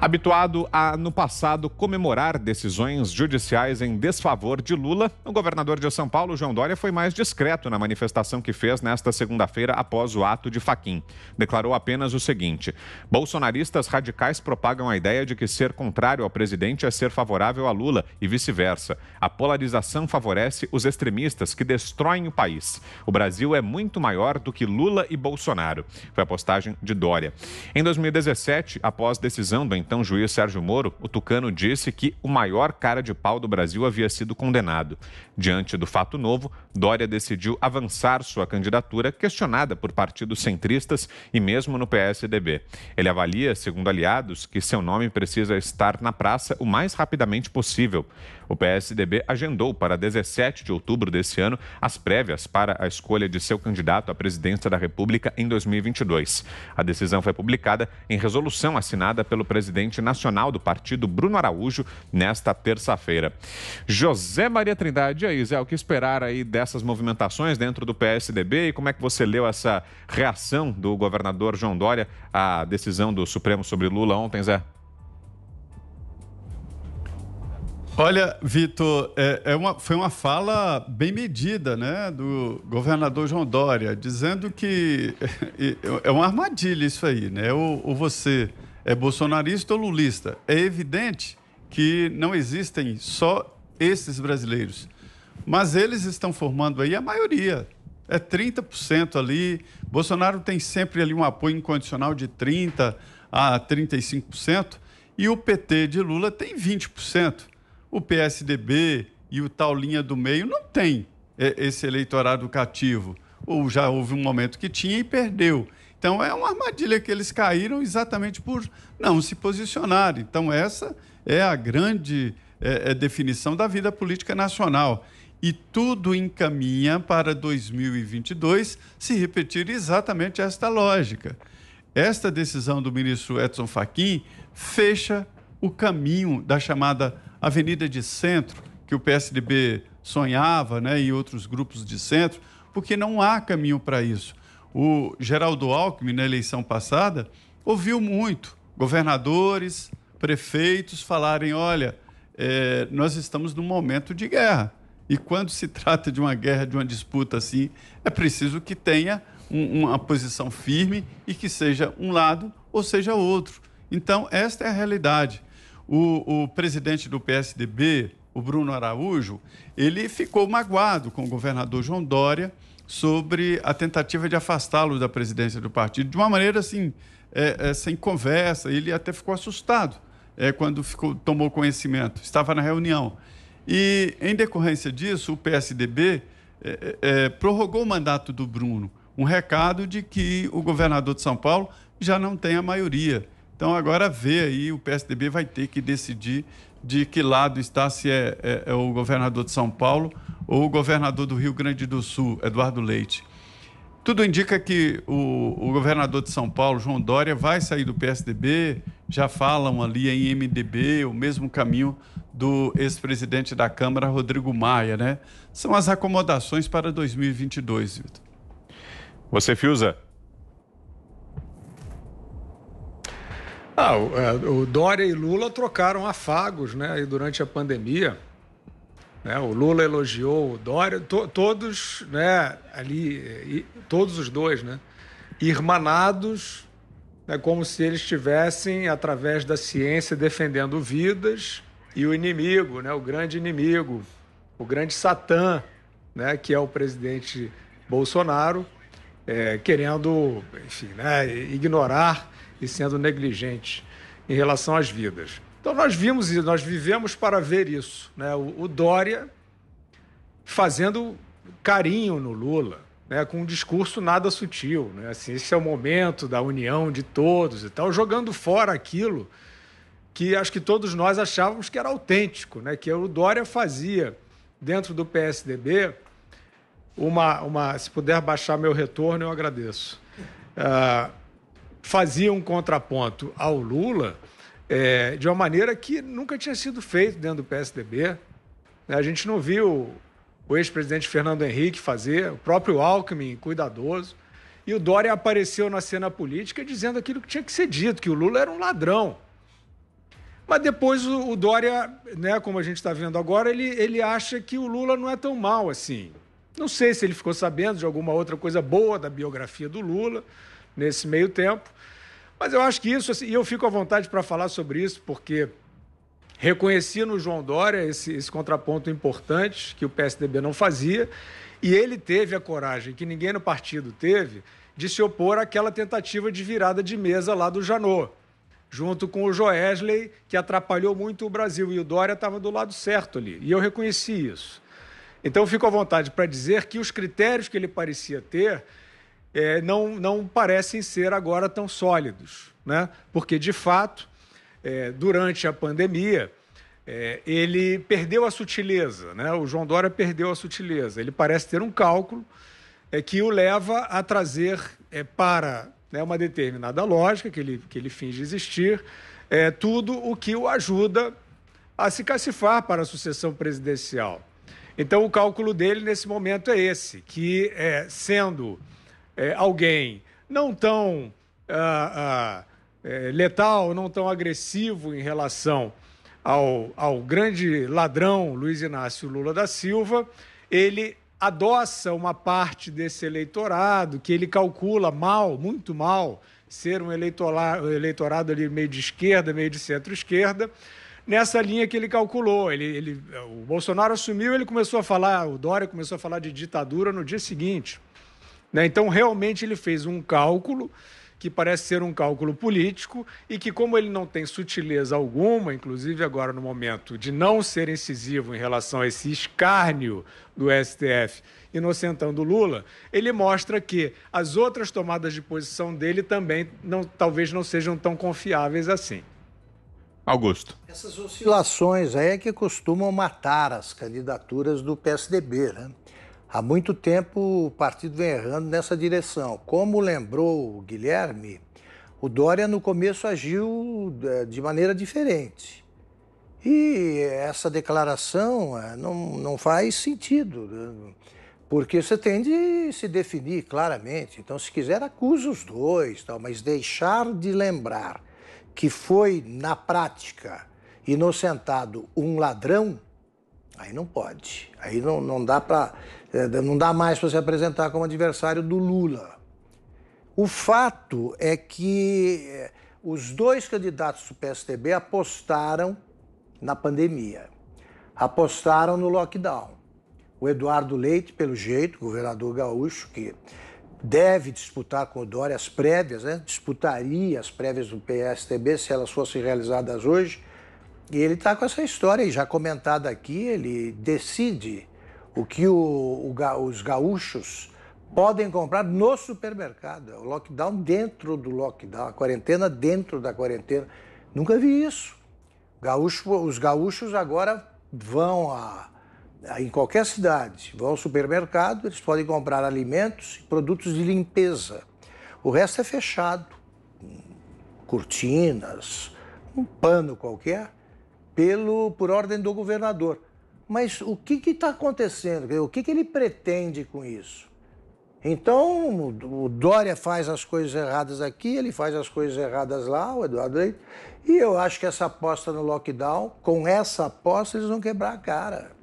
Habituado a, no passado, comemorar decisões judiciais em desfavor de Lula, o governador de São Paulo, João Dória, foi mais discreto na manifestação que fez nesta segunda-feira após o ato de Faquim. Declarou apenas o seguinte: bolsonaristas radicais propagam a ideia de que ser contrário ao presidente é ser favorável a Lula e vice-versa. A polarização favorece os extremistas que destroem o país. O Brasil é muito maior do que Lula e Bolsonaro. Foi a postagem de Dória. Em 2017, após decisão do então juiz Sérgio Moro, o tucano disse que o maior cara de pau do Brasil havia sido condenado. Diante do fato novo, Dória decidiu avançar sua candidatura, questionada por partidos centristas e mesmo no PSDB. Ele avalia, segundo aliados, que seu nome precisa estar na praça o mais rapidamente possível. O PSDB agendou para 17 de outubro desse ano as prévias para a escolha de seu candidato à presidência da República em 2022. A decisão foi publicada em resolução assinada pelo presidente presidente nacional do partido, Bruno Araújo, nesta terça-feira. José Maria Trindade, e aí, Zé, o que esperar aí dessas movimentações dentro do PSDB e como é que você leu essa reação do governador João Dória à decisão do Supremo sobre Lula ontem, Zé? Olha, Vitor, é, é uma, foi uma fala bem medida né, do governador João Dória, dizendo que é, é uma armadilha isso aí, né? Ou, ou você é bolsonarista ou lulista. É evidente que não existem só esses brasileiros, mas eles estão formando aí a maioria. É 30% ali. Bolsonaro tem sempre ali um apoio incondicional de 30% a 35%, e o PT de Lula tem 20%. O PSDB e o tal linha do meio não tem é, esse eleitorado cativo. Ou já houve um momento que tinha e perdeu. Então é uma armadilha que eles caíram exatamente por não se posicionar. Então essa é a grande é, é definição da vida política nacional. E tudo encaminha para 2022 se repetir exatamente esta lógica. Esta decisão do ministro Edson Fachin fecha o caminho da chamada Avenida de Centro, que o PSDB sonhava, né, e outros grupos de centro, porque não há caminho para isso. O Geraldo Alckmin, na eleição passada, ouviu muito governadores, prefeitos falarem: olha, é, nós estamos num momento de guerra. E quando se trata de uma guerra, de uma disputa assim, é preciso que tenha um, uma posição firme e que seja um lado ou seja outro. Então, esta é a realidade. O, o presidente do PSDB, o Bruno Araújo, ele ficou magoado com o governador João Dória sobre a tentativa de afastá-lo da presidência do partido, de uma maneira assim, é, é, sem conversa. Ele até ficou assustado é, quando ficou, tomou conhecimento, estava na reunião. E, em decorrência disso, o PSDB é, é, é, prorrogou o mandato do Bruno, um recado de que o governador de São Paulo já não tem a maioria. Então, agora vê aí, o PSDB vai ter que decidir de que lado está, se é, é, é, o governador de São Paulo o governador do Rio Grande do Sul, Eduardo Leite. Tudo indica que o, o, governador de São Paulo, João Dória, vai sair do PSDB. Já falam ali em MDB, o mesmo caminho do ex-presidente da Câmara, Rodrigo Maia, né? São as acomodações para 2022, Vitor. Você, Fiuza? Ah, o, é, o Dória e Lula trocaram afagos, né? E durante a pandemia né? O Lula elogiou o Dória, to, todos né, ali, todos os dois, né? irmanados, né, como se eles estivessem, através da ciência, defendendo vidas e o inimigo, né, o grande inimigo, o grande Satã, né, que é o presidente Bolsonaro, é, querendo, enfim, né, ignorar e sendo negligente em relação às vidas. Então nós vimos e nós vivemos para ver isso, né? O, o Dória fazendo carinho no Lula, né? Com um discurso nada sutil, né? Assim, esse é o momento da união de todos e tal, jogando fora aquilo que acho que todos nós achávamos que era autêntico, né? Que é o Dória fazia dentro do PSDB uma, uma se puder baixar meu retorno eu agradeço. Uh, fazia um contraponto ao Lula é, de uma maneira que nunca tinha sido feito dentro do PSDB. Né? A gente não viu o ex-presidente Fernando Henrique fazer, o próprio Alckmin, cuidadoso. E o Dória apareceu na cena política dizendo aquilo que tinha que ser dito, que o Lula era um ladrão. Mas depois o, Dória, né, como a gente está vendo agora, ele, ele acha que o Lula não é tão mal assim. Não sei se ele ficou sabendo de alguma outra coisa boa da biografia do Lula nesse meio tempo, mas eu acho que isso, assim, e eu fico à vontade para falar sobre isso, porque reconheci no João Dória esse, esse contraponto importante que o PSDB não fazia, e ele teve a coragem, que ninguém no partido teve, de se opor àquela tentativa de virada de mesa lá do Janot, junto com o Joesley, que atrapalhou muito o Brasil, e o Dória estava do lado certo ali, e eu reconheci isso. Então, fico à vontade para dizer que os critérios que ele parecia ter é, não, não parecem ser agora tão sólidos, né? porque, de fato, é, durante a pandemia, é, ele perdeu a sutileza, né? o João Dória perdeu a sutileza. Ele parece ter um cálculo é, que o leva a trazer é, para né, uma determinada lógica, que ele, que ele finge existir, é, tudo o que o ajuda a se cacifar para a sucessão presidencial. Então, o cálculo dele nesse momento é esse, que sendo é, alguém não tão ah, ah, é, letal, não tão agressivo em relação ao, ao grande ladrão Luiz Inácio Lula da Silva, ele adoça uma parte desse eleitorado que ele calcula mal, muito mal, ser um eleitorado, eleitorado ali meio de esquerda, meio de centro-esquerda, nessa linha que ele calculou. Ele, ele, o Bolsonaro assumiu, ele começou a falar, o Dória começou a falar de ditadura no dia seguinte. Né? Então, realmente, ele fez um cálculo que parece ser um cálculo político e que, como ele não tem sutileza alguma, inclusive agora no momento de não ser incisivo em relação a esse escárnio do STF inocentando Lula, ele mostra que as outras tomadas de posição dele também não, talvez não sejam tão confiáveis assim. Augusto. Essas oscilações aí é que costumam matar as candidaturas do PSDB, né? Há muito tempo o partido vem errando nessa direção. Como lembrou o Guilherme, o Dória no começo agiu é, de maneira diferente. E essa declaração é, não, não faz sentido, né? porque você tem de se definir claramente. Então, se quiser, acusa os dois, tal, mas deixar de lembrar que foi, na prática, inocentado um ladrão Aí não pode. Aí não, não dá para eh, não dá mais para se apresentar como adversário do Lula. O fato é que eh, os dois candidatos do PSDB apostaram na pandemia, apostaram no lockdown. O Eduardo Leite, pelo jeito, governador gaúcho, que deve disputar com o Dória as prévias, né? disputaria as prévias do PSDB se elas fossem realizadas hoje, e ele está com essa história aí, já comentada aqui, ele decide o que o, o, os gaúchos podem comprar no supermercado. É o lockdown dentro do lockdown, a quarentena dentro da quarentena. Nunca vi isso. Gaúcho, os gaúchos agora vão a, a, em qualquer cidade, vão ao supermercado, eles podem comprar alimentos e produtos de limpeza. O resto é fechado. Cortinas, um pano qualquer pelo, por ordem do governador. Mas o que está acontecendo? O que, que ele pretende com isso? Então, o Dória faz as coisas erradas aqui, ele faz as coisas erradas lá, o Eduardo Leite. E eu acho que essa aposta no lockdown, com essa aposta, eles vão quebrar a cara.